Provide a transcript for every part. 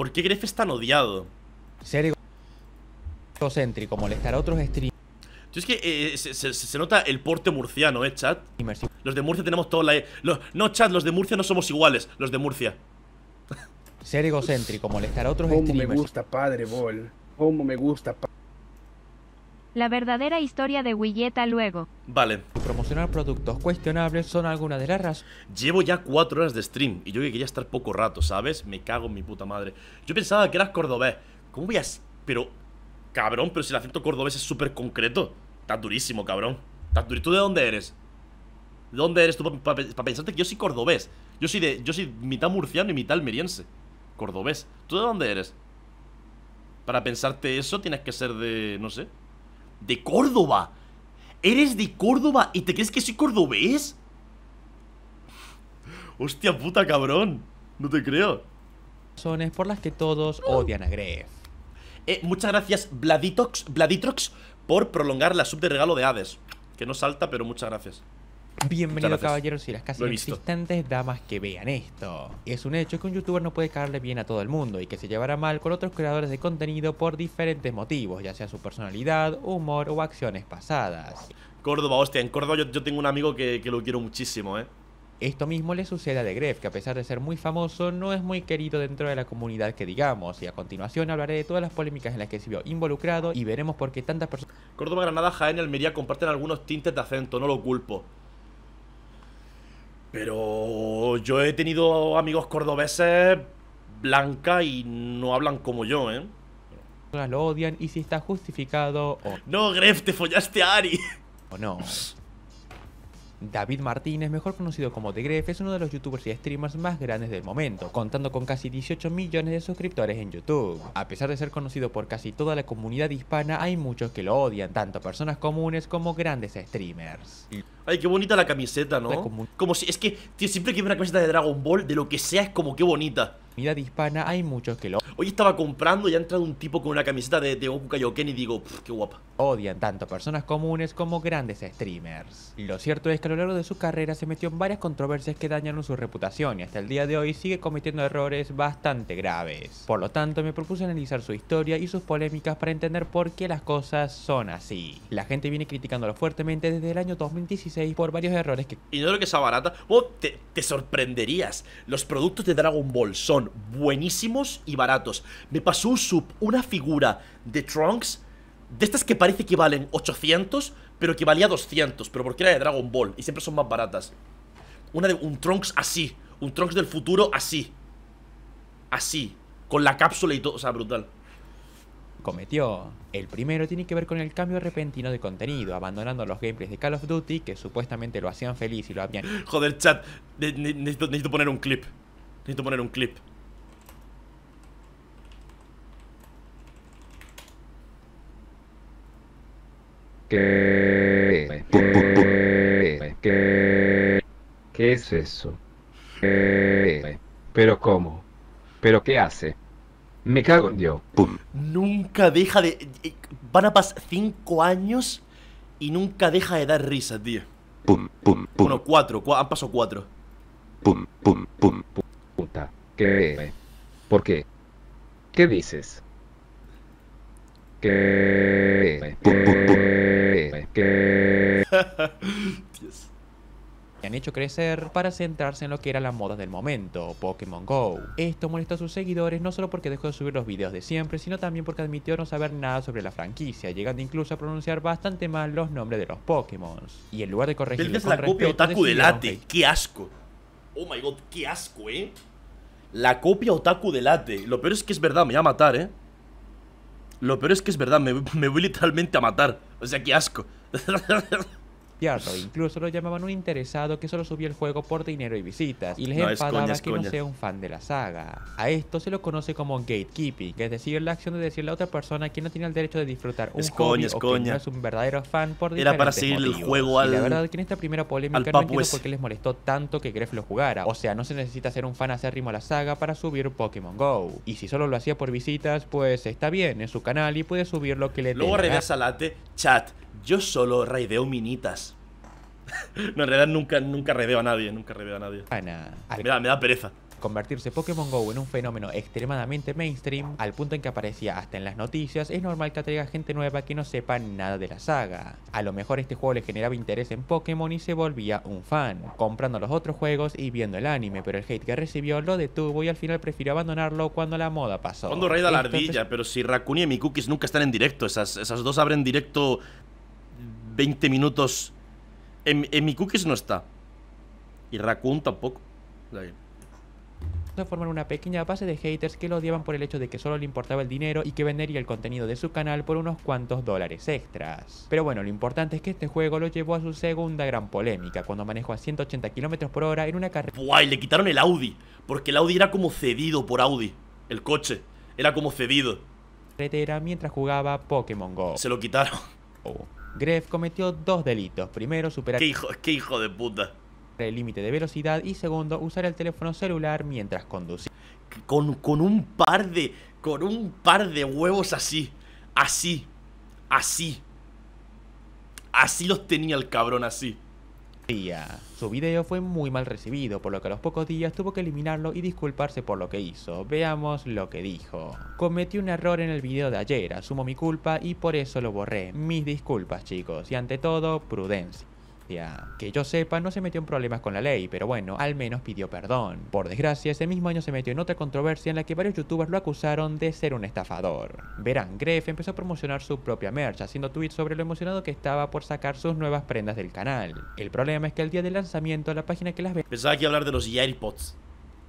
¿Por qué Gref es tan odiado? Ser egocéntrico, molestar a otros stream. es que eh, se, nota el porte murciano, ¿eh, chat? Los de Murcia tenemos toda la... Eh, no, chat, los de Murcia no somos iguales, los de Murcia. Ser egocéntrico, molestar a otros ¿Cómo me gusta, padre, Bol. Cómo me gusta, la verdadera historia de Willeta luego. Vale. Promocionar productos cuestionables son algunas de las razones. Llevo ya cuatro horas de stream y yo que quería estar poco rato, ¿sabes? Me cago en mi puta madre. Yo pensaba que eras cordobés. ¿Cómo voy a...? Pero... Cabrón, pero si el acento cordobés es súper concreto. Estás durísimo, cabrón. Estás ¿Tú de dónde eres? ¿De dónde eres tú para pensarte que yo soy cordobés? Yo soy de... Yo soy mitad murciano y mitad almeriense. Cordobés. ¿Tú de dónde eres? Para pensarte eso tienes que ser de... No sé ¿De Córdoba? ¿Eres de Córdoba y te crees que soy cordobés? Hostia puta, cabrón. No te creo. Sones por las que todos odian a Gref. Eh, muchas gracias, Vladitox, Vladitrox, por prolongar la sub de regalo de Hades. Que no salta, pero muchas gracias. Bienvenido caballeros y las casi existentes damas que vean esto. Es un hecho que un youtuber no puede caerle bien a todo el mundo y que se llevará mal con otros creadores de contenido por diferentes motivos, ya sea su personalidad, humor o acciones pasadas. Córdoba, hostia, en Córdoba yo, tengo un amigo que, lo quiero muchísimo, ¿eh? Esto mismo le sucede a Gref, que a pesar de ser muy famoso, no es muy querido dentro de la comunidad que digamos, y a continuación hablaré de todas las polémicas en las que se vio involucrado y veremos por qué tantas personas... Córdoba, Granada, Jaén y Almería comparten algunos tintes de acento, no lo culpo. Pero yo he tenido amigos cordobeses blanca y no hablan como yo, ¿eh? Lo odian y si está justificado o... No, Gref, te follaste a Ari. O no. David Martínez, mejor conocido como The Gref, es uno de los youtubers y streamers más grandes del momento, contando con casi 18 millones de suscriptores en YouTube. A pesar de ser conocido por casi toda la comunidad hispana, hay muchos que lo odian, tanto personas comunes como grandes streamers. Ay, qué bonita la camiseta, ¿no? Como... si, es que, siempre que veo una camiseta de Dragon Ball, de lo que sea, es como qué bonita. Mira, hispana, hay muchos que lo. Hoy estaba comprando y ha entrado un tipo con una camiseta de, de Goku Kaioken y digo, qué guapa. Odian tanto personas comunes como grandes streamers. Lo cierto es que a lo largo de su carrera se metió en varias controversias que dañaron su reputación y hasta el día de hoy sigue cometiendo errores bastante graves. Por lo tanto, me propuse analizar su historia y sus polémicas para entender por qué las cosas son así. La gente viene criticándolo fuertemente desde el año 2016 y por varios errores que... Y no creo que sea barata, te, te, sorprenderías. Los productos de Dragon Ball son buenísimos y baratos. Me pasó un sub, una figura de Trunks, de estas que parece que valen 800, pero que valía 200, pero porque era de Dragon Ball y siempre son más baratas. Una de, un Trunks así, un Trunks del futuro así. Así, con la cápsula y todo, o sea, brutal cometió. El primero tiene que ver con el cambio repentino de contenido, abandonando los gameplays de Call of Duty que supuestamente lo hacían feliz y lo habían... Joder, chat, necesito, poner un clip. Necesito poner un clip. ¿Qué? ¿Qué? ¿Qué? es eso? ¿Pero cómo? ¿Pero qué hace? Me cago en Dios. Pum. Nunca deja de. Van a pasar cinco años y nunca deja de dar risa, tío. Pum, pum, pum. Bueno, cuatro, han pasado cuatro. Pum, pum, pum, pum. Puta. ¿Qué? ¿Por qué? ¿Qué dices? ¿Qué? pum ¿Qué? Dios que han hecho crecer para centrarse en lo que era la moda del momento, Pokémon GO. Esto molestó a sus seguidores no solo porque dejó de subir los videos de siempre, sino también porque admitió no saber nada sobre la franquicia, llegando incluso a pronunciar bastante mal los nombres de los Pokémon. Y en lugar de corregir con la copia otaku de late qué asco. Oh my god, qué asco, eh. La copia otaku de late Lo peor es que es verdad, me va a matar, eh. Lo peor es que es verdad, me, me voy literalmente a matar. O sea, qué asco. Incluso lo llamaban un interesado que solo subía el juego por dinero y visitas, y les enfadaba que no sea un fan de la saga. A esto se lo conoce como gatekeeping, que es decir, la acción de decirle a otra persona que no tiene el derecho de disfrutar un es o que no es un verdadero fan por Era para seguir el juego al. Y la verdad que en esta primera polémica no entiendo por qué les molestó tanto que Gref lo jugara. O sea, no se necesita ser un fan acérrimo a la saga para subir Pokémon Go. Y si solo lo hacía por visitas, pues está bien, en su canal y puede subir lo que le Luego regresa late, chat. Yo solo raideo minitas. no, en realidad nunca, nunca raideo a nadie, nunca raideo a nadie. me, da, me da pereza convertirse Pokémon Go en un fenómeno extremadamente mainstream, al punto en que aparecía hasta en las noticias, es normal que atraiga gente nueva que no sepa nada de la saga. A lo mejor este juego le generaba interés en Pokémon y se volvía un fan, comprando los otros juegos y viendo el anime, pero el hate que recibió lo detuvo y al final prefirió abandonarlo cuando la moda pasó. Cuando raida la ardilla, pero si Raccoon y Mikukis nunca están en directo, esas, esas dos abren directo 20 minutos. En, mi cookies no está. Y Raccoon tampoco. De a formar una pequeña base de haters que lo odiaban por el hecho de que solo le importaba el dinero y que vendería el contenido de su canal por unos cuantos dólares extras. Pero bueno, lo importante es que este juego lo llevó a su segunda gran polémica, cuando manejó a 180 km por hora en una carrera... ¡Buah! Y le quitaron el Audi, porque el Audi era como cedido por Audi, el coche, era como cedido. ...mientras jugaba Pokémon GO. Se lo quitaron. Oh. Greff cometió dos delitos. Primero, superar... de el límite de velocidad y segundo, usar el teléfono celular mientras conducía. Con, con un par de... con un par de huevos así. Así. Así. Así los tenía el cabrón, así. Su video fue muy mal recibido, por lo que a los pocos días tuvo que eliminarlo y disculparse por lo que hizo. Veamos lo que dijo. Cometí un error en el video de ayer, asumo mi culpa y por eso lo borré. Mis disculpas chicos, y ante todo, prudencia. Que yo sepa, no se metió en problemas con la ley, pero bueno, al menos pidió perdón. Por desgracia, ese mismo año se metió en otra controversia en la que varios youtubers lo acusaron de ser un estafador. Verán Greff empezó a promocionar su propia merch, haciendo tweets sobre lo emocionado que estaba por sacar sus nuevas prendas del canal. El problema es que el día del lanzamiento, la página que las ve... Pensaba que hablar de los AirPods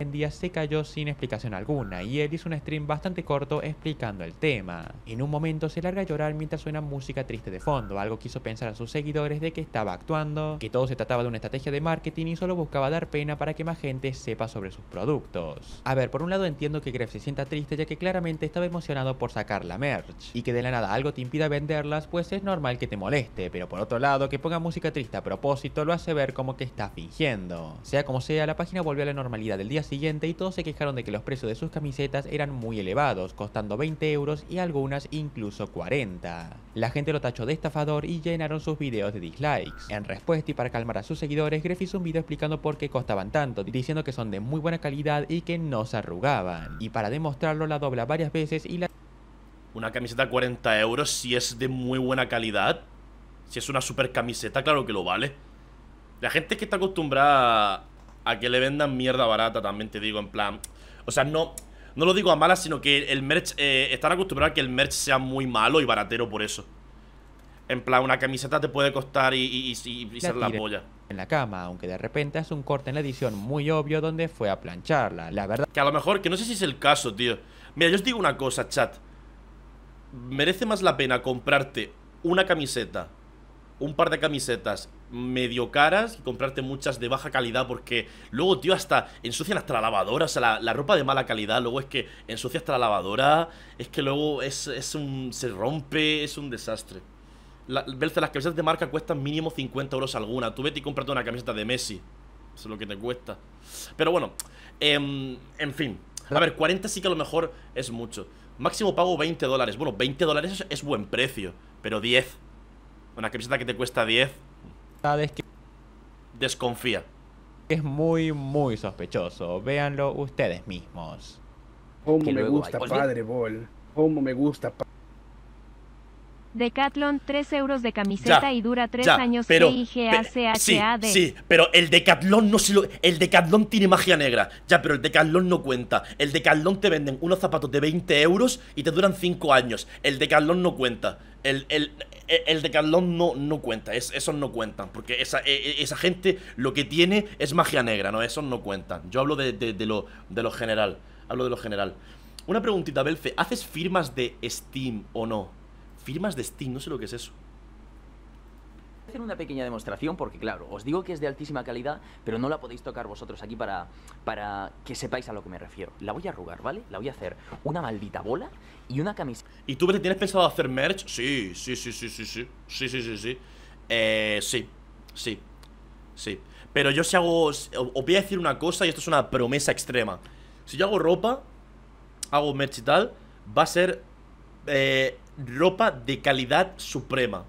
en día se cayó sin explicación alguna y él hizo un stream bastante corto explicando el tema. En un momento se larga a llorar mientras suena música triste de fondo, algo que hizo pensar a sus seguidores de que estaba actuando, que todo se trataba de una estrategia de marketing y solo buscaba dar pena para que más gente sepa sobre sus productos. A ver, por un lado entiendo que Gref se sienta triste ya que claramente estaba emocionado por sacar la merch y que de la nada algo te impida venderlas pues es normal que te moleste, pero por otro lado que ponga música triste a propósito lo hace ver como que está fingiendo. Sea como sea, la página volvió a la normalidad del día siguiente y todos se quejaron de que los precios de sus camisetas eran muy elevados, costando 20 euros y algunas incluso 40. La gente lo tachó de estafador y llenaron sus videos de dislikes. En respuesta y para calmar a sus seguidores, Gref hizo un video explicando por qué costaban tanto, diciendo que son de muy buena calidad y que no se arrugaban. Y para demostrarlo la dobla varias veces y la... Una camiseta 40 euros si es de muy buena calidad. Si es una super camiseta, claro que lo vale. La gente que está acostumbrada a a que le vendan mierda barata, también te digo, en plan... O sea, no, no lo digo a malas, sino que el merch... Eh, están acostumbrados a que el merch sea muy malo y baratero por eso. En plan, una camiseta te puede costar y, y, y, ser la polla. En la cama, aunque de repente hace un corte en la edición muy obvio donde fue a plancharla, la verdad. Que a lo mejor, que no sé si es el caso, tío. Mira, yo os digo una cosa, chat. Merece más la pena comprarte una camiseta un par de camisetas medio caras y comprarte muchas de baja calidad porque luego, tío, hasta ensucian hasta la lavadora, o sea, la, ropa de mala calidad, luego es que ensucia hasta la lavadora, es que luego es, un, se rompe, es un desastre. La, las camisetas de marca cuestan mínimo 50 euros alguna, tú vete y cómprate una camiseta de Messi, eso es lo que te cuesta. Pero bueno, em, en fin, a ver, 40 sí que a lo mejor es mucho. Máximo pago 20 dólares, bueno, 20 dólares es, es buen precio, pero 10... Una camiseta que te cuesta 10. Sabes que. Desconfía. Es muy, muy sospechoso. Véanlo ustedes mismos. ¿Cómo me, gusta, padre, bol? ¿Cómo me gusta, Decathlon, 3 euros de camiseta y dura 3 años. Pero, e Sí, sí, pero el Decathlon no El Decathlon tiene magia negra. Ya, pero el Decathlon no cuenta. El Decathlon te venden unos zapatos de 20 euros y te duran 5 años. El Decathlon no cuenta. El, el, el Decathlon no, no cuenta. Es, esos no cuentan. Porque esa, e, e, esa, gente lo que tiene es magia negra, ¿no? Esos no cuentan. Yo hablo de, de, lo, de lo general. Hablo de lo general. Una preguntita, Belfe. ¿Haces firmas de Steam o no? Firmas de Steam, no sé lo que es eso Voy a hacer una pequeña demostración porque, claro, os digo que es de altísima calidad, pero no la podéis tocar vosotros aquí para, para que sepáis a lo que me refiero. La voy a arrugar, ¿vale? La voy a hacer una maldita bola y una camisa. ¿Y tú tienes pensado hacer merch? Sí, sí, sí, sí, sí, sí, sí, sí, sí, sí. Eh, sí, sí, sí. Pero yo si hago, os voy a decir una cosa y esto es una promesa extrema. Si yo hago ropa, hago merch y tal, va a ser eh, ropa de calidad suprema.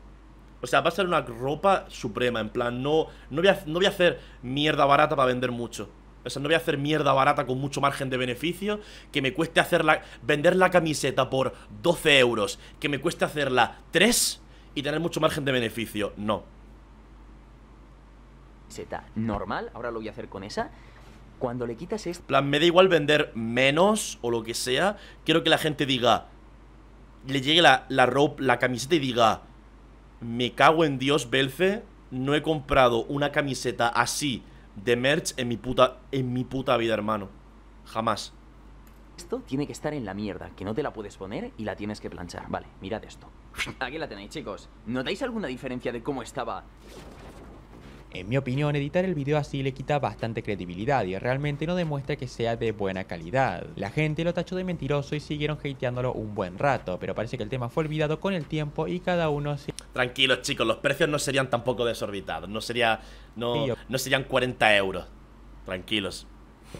O sea, va a ser una ropa suprema, en plan, no, no, voy a, hacer mierda barata para vender mucho. O sea, no voy a hacer mierda barata con mucho margen de beneficio, que me cueste hacerla, vender la camiseta por 12 euros, que me cueste hacerla 3 y tener mucho margen de beneficio. No. Camiseta normal, ahora lo voy a hacer con esa. Cuando le quitas es... plan, me da igual vender menos o lo que sea, quiero que la gente diga, le llegue la, la ropa, la camiseta y diga, me cago en Dios, Belfe, no he comprado una camiseta así de merch en mi puta, en mi puta vida, hermano. Jamás. Esto tiene que estar en la mierda, que no te la puedes poner y la tienes que planchar. Vale, mirad esto. Aquí la tenéis, chicos. ¿Notáis alguna diferencia de cómo estaba en mi opinión, editar el video así le quita bastante credibilidad y realmente no demuestra que sea de buena calidad. La gente lo tachó de mentiroso y siguieron hateándolo un buen rato, pero parece que el tema fue olvidado con el tiempo y cada uno se... Tranquilos chicos, los precios no serían tampoco desorbitados, no sería... no, no serían 40 euros. Tranquilos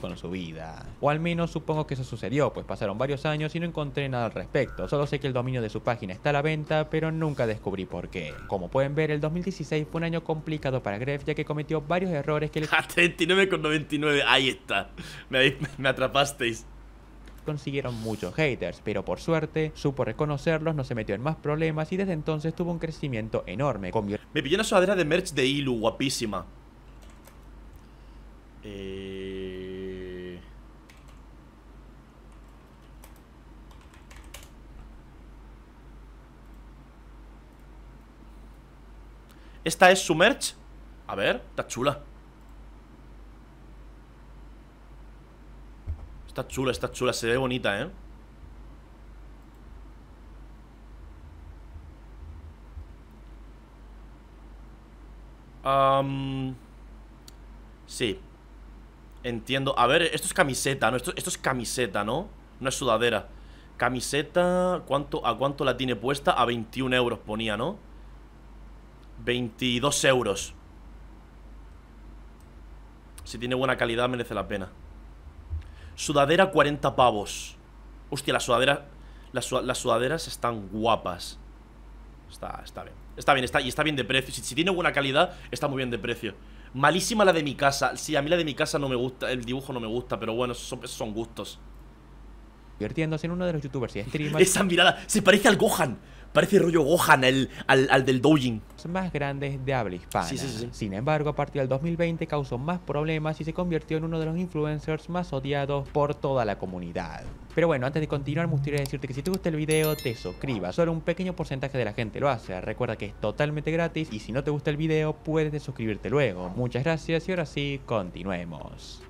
con su vida. O al menos supongo que eso sucedió, pues pasaron varios años y no encontré nada al respecto. Solo sé que el dominio de su página está a la venta, pero nunca descubrí por qué. Como pueden ver, el 2016 fue un año complicado para Gref, ya que cometió varios errores que le... 99 ahí está. Me, atrapasteis consiguieron muchos haters, pero por suerte supo reconocerlos, no se metió en más problemas y desde entonces tuvo un crecimiento enorme. Me pilló una sudadera de merch de Ilu, guapísima. Eh... Esta es su merch? A ver, está chula Está chula, está chula, se ve bonita, ¿eh? sí Entiendo A ver, esto es camiseta, ¿no? Esto, esto, es camiseta, ¿no? No es sudadera Camiseta, ¿cuánto, ¿a cuánto la tiene puesta? A 21 euros ponía, ¿no? 22 euros Si tiene buena calidad merece la pena Sudadera 40 pavos Hostia, las sudaderas las, sudaderas están guapas Está, está bien Está bien, está, y está bien de precio si, tiene buena calidad, está muy bien de precio Malísima la de mi casa Sí, a mí la de mi casa no me gusta El dibujo no me gusta, pero bueno, son gustos Convirtiéndose en uno de los youtubers y streamers. Esa mirada se parece al Gohan. Parece rollo Gohan el, al, al, del Dojin. Más grandes de habla hispana. Sin embargo, a partir del 2020 causó más problemas y se convirtió en uno de los influencers más odiados por toda la comunidad. Pero bueno, antes de continuar, me gustaría decirte que si te gusta el video, te suscribas. Solo un pequeño porcentaje de la gente lo hace. Recuerda que es totalmente gratis y si no te gusta el video, puedes suscribirte luego. Muchas gracias y ahora sí, continuemos.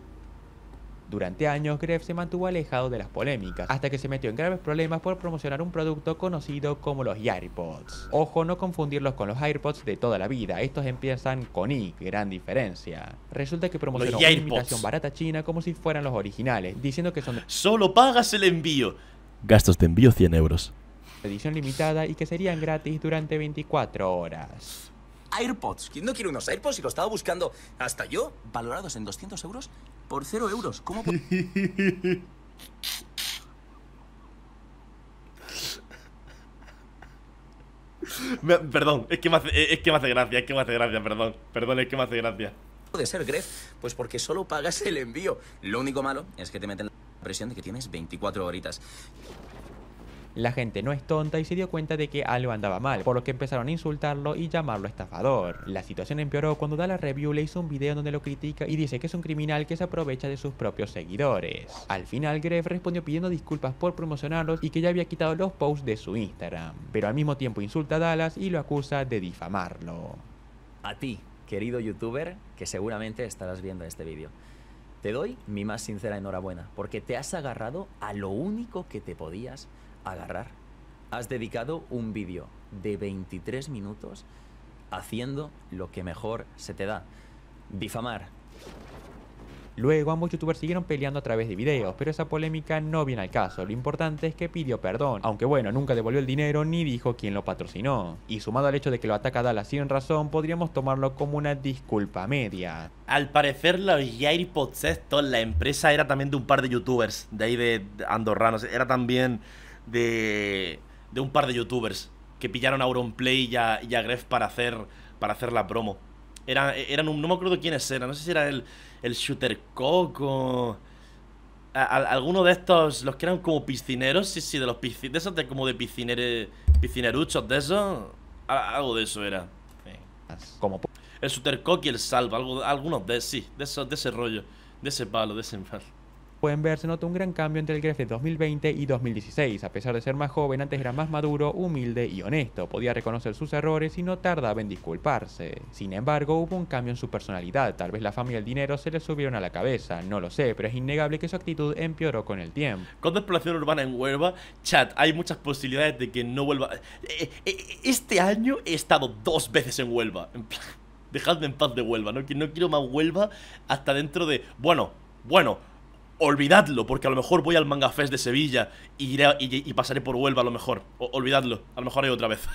Durante años, Greff se mantuvo alejado de las polémicas, hasta que se metió en graves problemas por promocionar un producto conocido como los AirPods. Ojo, no confundirlos con los AirPods de toda la vida, estos empiezan con I, gran diferencia. Resulta que promocionó una imitación barata china como si fueran los originales, diciendo que son... Solo pagas el envío. Gastos de envío 100 euros edición limitada y que serían gratis durante 24 horas. AirPods. ¿Quién no quiere unos AirPods? Y lo estaba buscando hasta yo. ¿Valorados en 200 euros? por cero euros. ¿Cómo? puedo...? perdón, es que, me hace, gracia, es que me hace gracia, perdón. Perdón, es que me hace gracia. puede ser Gref? Pues porque solo pagas el envío. Lo único malo es que te meten la presión de que tienes 24 horitas. La gente no es tonta y se dio cuenta de que algo andaba mal, por lo que empezaron a insultarlo y llamarlo estafador. La situación empeoró cuando Dallas Review le hizo un video donde lo critica y dice que es un criminal que se aprovecha de sus propios seguidores. Al final, Greff respondió pidiendo disculpas por promocionarlos y que ya había quitado los posts de su Instagram, pero al mismo tiempo insulta a Dallas y lo acusa de difamarlo. A ti, querido youtuber, que seguramente estarás viendo este vídeo. Te doy mi más sincera enhorabuena, porque te has agarrado a lo único que te podías agarrar. Has dedicado un vídeo de 23 minutos haciendo lo que mejor se te da. Difamar. Luego ambos youtubers siguieron peleando a través de videos, pero esa polémica no viene al caso, lo importante es que pidió perdón, aunque bueno, nunca devolvió el dinero ni dijo quién lo patrocinó. Y sumado al hecho de que lo ataca Dallas sin razón, podríamos tomarlo como una disculpa media. Al parecer los AirPods la empresa era también de un par de youtubers, de ahí de andorranos, era también de, de un par de youtubers que pillaron a Auronplay y a, y Gref para hacer, para hacer la promo. eran un, no me acuerdo quiénes eran, no sé si era el, el Shooter Coco. alguno de estos, los que eran como piscineros, sí, sí, de los de esos como de piscinere, piscineruchos, de eso, algo de eso era. Como el Shooter y el Salva, algo, algunos de, sí, de, esos, de ese rollo, de ese palo, de ese palo pueden ver, se notó un gran cambio entre el Gref de 2020 y 2016. A pesar de ser más joven, antes era más maduro, humilde y honesto, podía reconocer sus errores y no tardaba en disculparse. Sin embargo, hubo un cambio en su personalidad, tal vez la fama y el dinero se le subieron a la cabeza, no lo sé, pero es innegable que su actitud empeoró con el tiempo. Con exploración urbana en Huelva, chat, hay muchas posibilidades de que no vuelva... Eh, eh, eh, este año he estado dos veces en Huelva, Dejadme en paz de Huelva, ¿no? Que no quiero más Huelva hasta dentro de... Bueno, bueno, olvidadlo, porque a lo mejor voy al Manga Fest de Sevilla y, iré, y, pasaré por Huelva a lo mejor. olvidadlo, a lo mejor hay otra vez.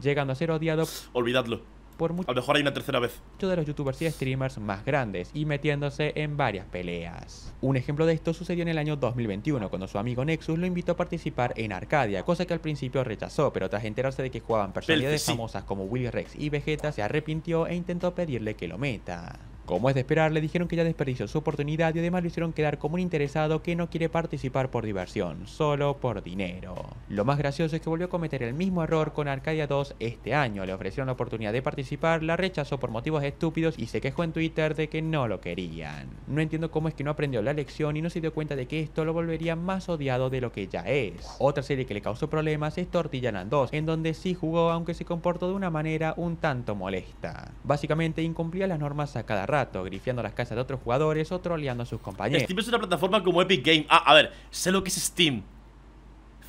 Llegando a ser odiado. Olvidadlo. Por a lo mejor hay una tercera vez. Muchos de los youtubers y streamers más grandes y metiéndose en varias peleas. Un ejemplo de esto sucedió en el año 2021, cuando su amigo Nexus lo invitó a participar en Arcadia, cosa que al principio rechazó, pero tras enterarse de que jugaban personalidades famosas como Willy Rex y Vegeta, se arrepintió e intentó pedirle que lo meta. Como es de esperar, le dijeron que ya desperdició su oportunidad y además lo hicieron quedar como un interesado que no quiere participar por diversión, solo por dinero. Lo más gracioso es que volvió a cometer el mismo error con Arcadia 2 este año. Le ofrecieron la oportunidad de participar, la rechazó por motivos estúpidos y se quejó en Twitter de que no lo querían. No entiendo cómo es que no aprendió la lección y no se dio cuenta de que esto lo volvería más odiado de lo que ya es. Otra serie que le causó problemas es Tortillanan 2, en donde sí jugó aunque se comportó de una manera un tanto molesta. Básicamente incumplía las normas a cada rato grifiando las casas de otros jugadores o aliando a sus compañeros. Steam es una plataforma como Epic Game. Ah, a ver, sé lo que es Steam.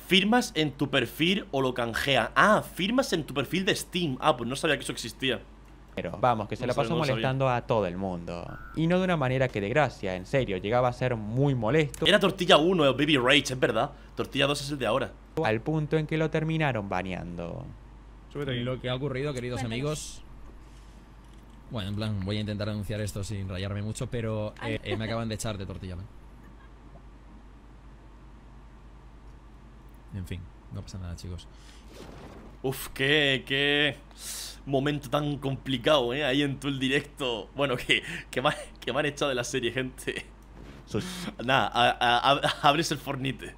Firmas en tu perfil o lo canjea. Ah, firmas en tu perfil de Steam. Ah, pues no sabía que eso existía. Pero vamos, que se lo la pasó molestando a todo el mundo. Y no de una manera que de gracia, en serio, llegaba a ser muy molesto. Era Tortilla 1, el Baby Rage, es verdad. Tortilla 2 es el de ahora. Al punto en que lo terminaron baneando. Lo que ha ocurrido, queridos amigos, bueno, en plan, voy a intentar anunciar esto sin rayarme mucho, pero eh, eh, me acaban de echar de tortilla. En fin, no pasa nada, chicos. Uf, qué, qué momento tan complicado, ¿eh? Ahí en tu el directo. Bueno, que, que, me, han echado de la serie, gente. Nada, abres el fornite.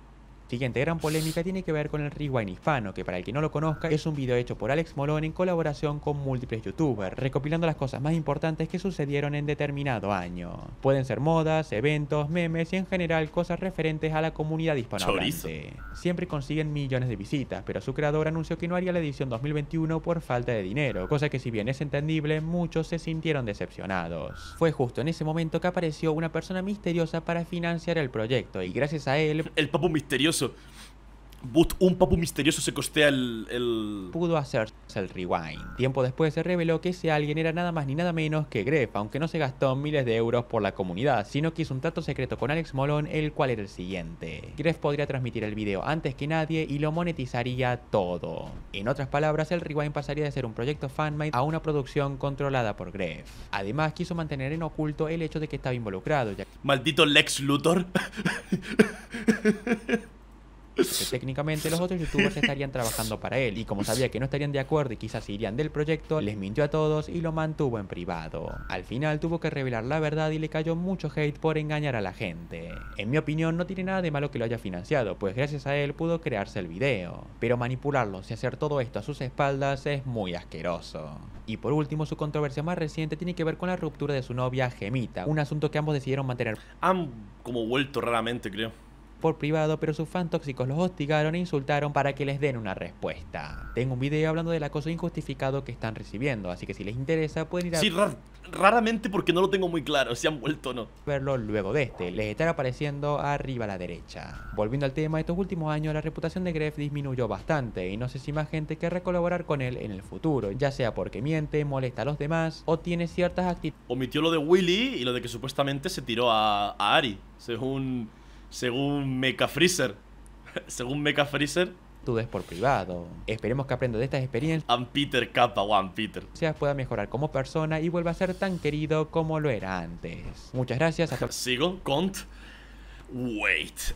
Siguiente gran polémica tiene que ver con el Rewind Hispano, que para el que no lo conozca es un video hecho por Alex Molón en colaboración con múltiples youtubers, recopilando las cosas más importantes que sucedieron en determinado año. Pueden ser modas, eventos, memes y en general cosas referentes a la comunidad hispanohablante. Siempre consiguen millones de visitas, pero su creador anunció que no haría la edición 2021 por falta de dinero, cosa que si bien es entendible, muchos se sintieron decepcionados. Fue justo en ese momento que apareció una persona misteriosa para financiar el proyecto y gracias a él... El papo misterioso un papu misterioso se costea el, Pudo hacerse el rewind. Tiempo después se reveló que ese alguien era nada más ni nada menos que Gref, aunque no se gastó miles de euros por la comunidad, sino que hizo un trato secreto con Alex Molon, el cual era el siguiente. Gref podría transmitir el video antes que nadie y lo monetizaría todo. En otras palabras, el rewind pasaría de ser un proyecto fanmade a una producción controlada por Gref. Además, quiso mantener en oculto el hecho de que estaba involucrado, ya... Maldito Lex Luthor. técnicamente los otros youtubers estarían trabajando para él y como sabía que no estarían de acuerdo y quizás irían del proyecto, les mintió a todos y lo mantuvo en privado. Al final tuvo que revelar la verdad y le cayó mucho hate por engañar a la gente. En mi opinión no tiene nada de malo que lo haya financiado, pues gracias a él pudo crearse el video. Pero manipularlos y hacer todo esto a sus espaldas es muy asqueroso. Y por último, su controversia más reciente tiene que ver con la ruptura de su novia Gemita, un asunto que ambos decidieron mantener. Han como vuelto raramente, creo por privado, pero sus fans tóxicos los hostigaron e insultaron para que les den una respuesta. Tengo un video hablando del acoso injustificado que están recibiendo, así que si les interesa pueden ir a... Sí, raramente porque no lo tengo muy claro, si han vuelto o no. Verlo luego de este, les estará apareciendo arriba a la derecha. Volviendo al tema, estos últimos años la reputación de Greff disminuyó bastante y no sé si más gente querrá colaborar con él en el futuro, ya sea porque miente, molesta a los demás o tiene ciertas actitudes... Omitió lo de Willy y lo de que supuestamente se tiró a, a es un según Mecha Freezer. según Mecha Freezer. Tú des por privado. Esperemos que aprenda de estas experiencias. And Peter Kappa, One Peter. Sea pueda mejorar como persona y vuelva a ser tan querido como lo era antes. Muchas gracias. Sigo. Cont. Wait.